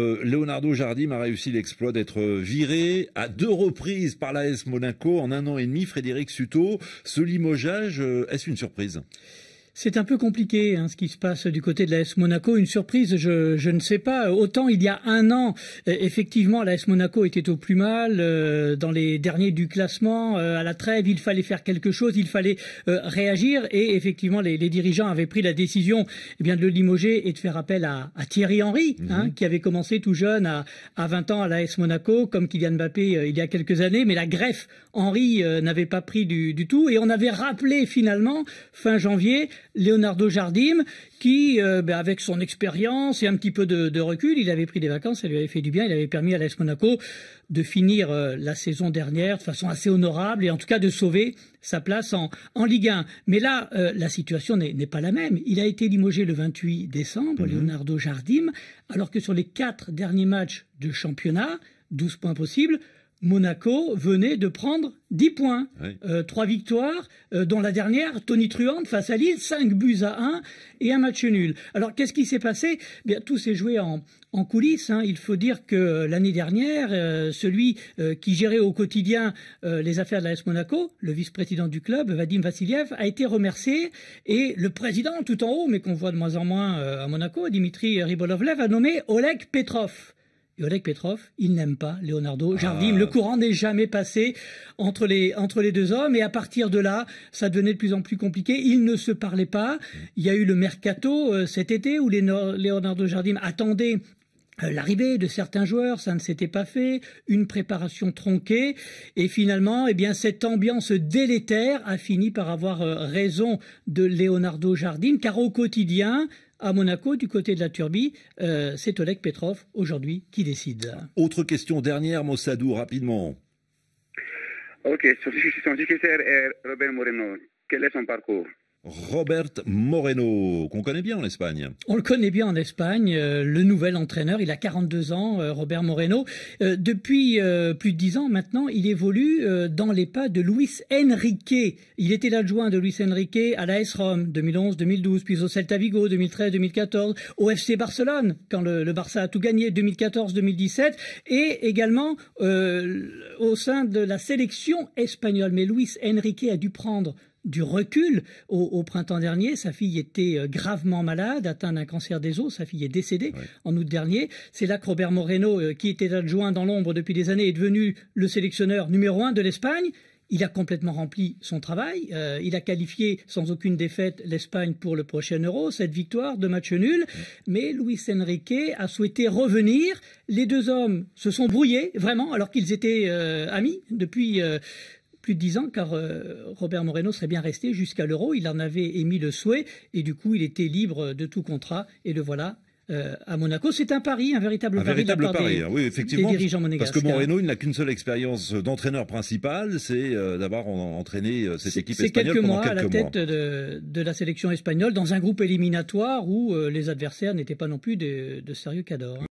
Euh, Leonardo Jardim a réussi l'exploit d'être viré à deux reprises par l'AS Monaco en un an et demi. Frédéric Suto, ce limogeage, euh, est-ce une surprise c'est un peu compliqué hein, ce qui se passe du côté de l'AS Monaco. Une surprise, je, ne sais pas. Autant il y a un an, euh, effectivement, l'AS Monaco était au plus mal, euh, dans les derniers du classement, euh, à la trêve, il fallait faire quelque chose, il fallait réagir. Et effectivement, les, dirigeants avaient pris la décision eh de le limoger et de faire appel à, Thierry Henry, hein, mhm. qui avait commencé tout jeune à, à 20 ans à l'AS Monaco, comme Kylian Mbappé il y a quelques années. Mais la greffe, Henry n'avait pas pris du, du tout. Et on avait rappelé finalement, fin janvier, Leonardo Jardim, qui, euh, ben, avec son expérience et un petit peu de, recul, il avait pris des vacances, ça lui avait fait du bien, il avait permis à l'AS Monaco de finir euh, la saison dernière de façon assez honorable et en tout cas de sauver sa place en, Ligue 1. Mais là, euh, la situation n'est pas la même. Il a été limogé le 28 décembre, mhm. Leonardo Jardim, alors que sur les quatre derniers matchs de championnat, 12 points possibles, Monaco venait de prendre 10 points, euh, trois 3 victoires, euh, dont la dernière, Tony Truant face à Lille, 5 buts à 1 et un match nul. Alors qu'est-ce qui s'est passé eh Bien, Tout s'est joué en, coulisses. Hein. Il faut dire que euh, l'année dernière, celui qui gérait au quotidien les affaires de l'AS Monaco, le vice-président du club, Vadim Vassiliev, a été remercié et le président tout en haut, mais qu'on voit de moins en moins à Monaco, Dimitri Ribolovlev, a nommé Oleg Petrov. Oleg Petrov, il n'aime pas Leonardo ah. Jardim. Le courant n'est jamais passé entre les, deux hommes. Et à partir de là, ça devenait de plus en plus compliqué. Ils ne se parlaient pas. Mm. Il y a eu le mercato euh, cet été où Leonardo Jardim attendait euh, l'arrivée de certains joueurs, ça ne s'était pas fait, une préparation tronquée, et finalement, eh bien, cette ambiance délétère a fini par avoir euh, raison de Leonardo Jardim, car au quotidien, à Monaco, du côté de la Turbie, euh, c'est Oleg Petrov aujourd'hui qui décide. Autre question dernière, Mossadou, rapidement. Ok, son successeur est Robert Moreno. Quel est son parcours Robert Moreno, qu'on connaît bien en Espagne. On le connaît bien en Espagne, euh, le nouvel entraîneur, il a 42 ans, euh, Robert Moreno. Euh, depuis plus de 10 ans maintenant, il évolue dans les pas de Luis Enrique. Il était l'adjoint de Luis Enrique à la S-Rom 2011-2012, puis au Celta Vigo 2013-2014, au FC Barcelone quand le Barça a tout gagné 2014-2017, et également au sein de la sélection espagnole. Mais Luis Enrique a dû prendre du recul. Au, printemps dernier, sa fille était euh, gravement malade, atteinte d'un cancer des os. Sa fille est décédée en août dernier. C'est là que Robert Moreno, euh, qui était adjoint dans l'ombre depuis des années, est devenu le sélectionneur numéro un de l'Espagne. Il a complètement rempli son travail. Euh, il a qualifié sans aucune défaite l'Espagne pour le prochain Euro. Cette victoire de match nul. Mais Luis Enrique a souhaité revenir. Les deux hommes se sont brouillés, vraiment, alors qu'ils étaient amis depuis plus de 10 ans, car euh, Robert Moreno serait bien resté jusqu'à l'euro. Il en avait émis le souhait et du coup, il était libre de tout contrat. Et le voilà euh, à Monaco. C'est un pari, un véritable un Véritable pari hein. oui, effectivement. Parce que Moreno, il n'a qu'une seule expérience euh, d'entraîneur principal, c'est d'avoir entraîné cette équipe espagnole quelques mois quelques à la tête de, la sélection espagnole dans un groupe éliminatoire où les adversaires n'étaient pas non plus de, de sérieux cadors. Hein.